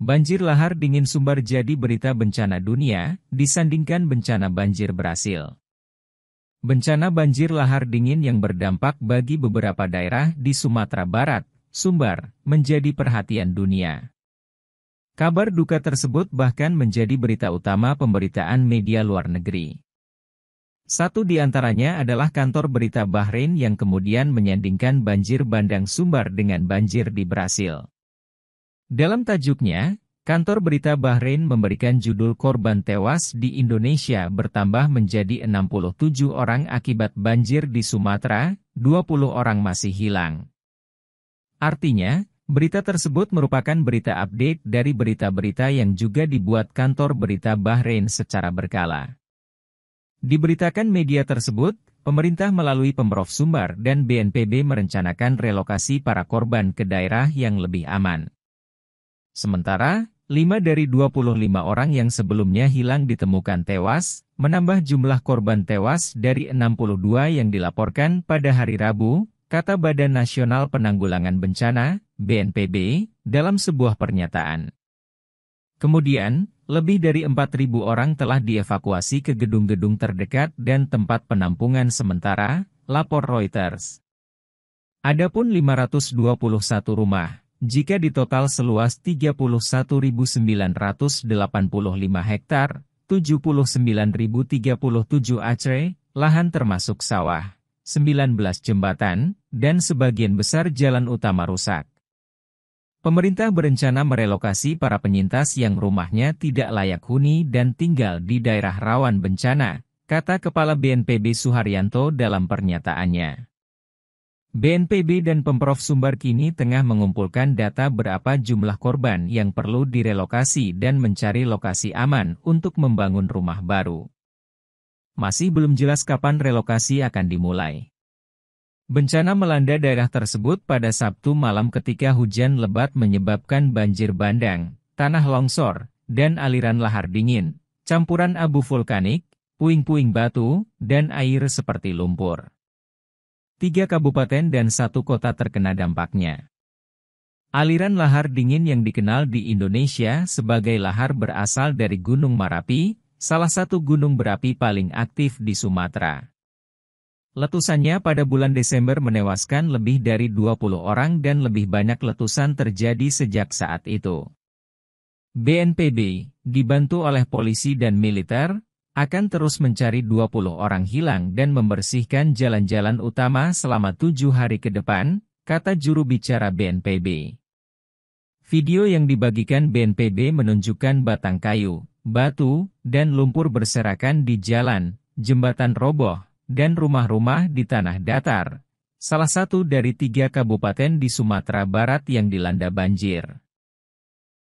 Banjir lahar dingin Sumbar jadi berita bencana dunia, disandingkan bencana banjir Brasil. Bencana banjir lahar dingin yang berdampak bagi beberapa daerah di Sumatera Barat, Sumbar, menjadi perhatian dunia. Kabar duka tersebut bahkan menjadi berita utama pemberitaan media luar negeri. Satu di antaranya adalah kantor berita Bahrain yang kemudian menyandingkan banjir bandang Sumbar dengan banjir di Brasil. Dalam tajuknya, kantor berita Bahrain memberikan judul korban tewas di Indonesia bertambah menjadi 67 orang akibat banjir di Sumatera, 20 orang masih hilang. Artinya, berita tersebut merupakan berita update dari berita-berita yang juga dibuat kantor berita Bahrain secara berkala. Diberitakan media tersebut, pemerintah melalui Pemprov Sumbar dan BNPB merencanakan relokasi para korban ke daerah yang lebih aman. Sementara, 5 dari 25 orang yang sebelumnya hilang ditemukan tewas, menambah jumlah korban tewas dari 62 yang dilaporkan pada hari Rabu, kata Badan Nasional Penanggulangan Bencana, BNPB, dalam sebuah pernyataan. Kemudian, lebih dari 4.000 orang telah dievakuasi ke gedung-gedung terdekat dan tempat penampungan sementara, lapor Reuters. Adapun 521 rumah jika di total seluas 31.985 hektar, 79.037 acre, lahan termasuk sawah, 19 jembatan, dan sebagian besar jalan utama rusak. Pemerintah berencana merelokasi para penyintas yang rumahnya tidak layak huni dan tinggal di daerah rawan bencana, kata Kepala BNPB Suharyanto dalam pernyataannya. BNPB dan Pemprov Sumbar kini tengah mengumpulkan data berapa jumlah korban yang perlu direlokasi dan mencari lokasi aman untuk membangun rumah baru. Masih belum jelas kapan relokasi akan dimulai. Bencana melanda daerah tersebut pada Sabtu malam ketika hujan lebat menyebabkan banjir bandang, tanah longsor, dan aliran lahar dingin, campuran abu vulkanik, puing-puing batu, dan air seperti lumpur. Tiga kabupaten dan satu kota terkena dampaknya. Aliran lahar dingin yang dikenal di Indonesia sebagai lahar berasal dari Gunung Marapi, salah satu gunung berapi paling aktif di Sumatera. Letusannya pada bulan Desember menewaskan lebih dari 20 orang dan lebih banyak letusan terjadi sejak saat itu. BNPB, dibantu oleh polisi dan militer, akan terus mencari 20 orang hilang dan membersihkan jalan-jalan utama selama tujuh hari ke depan, kata juru bicara BNPB. Video yang dibagikan BNPB menunjukkan batang kayu, batu, dan lumpur berserakan di jalan, jembatan roboh, dan rumah-rumah di tanah datar, salah satu dari tiga kabupaten di Sumatera Barat yang dilanda banjir.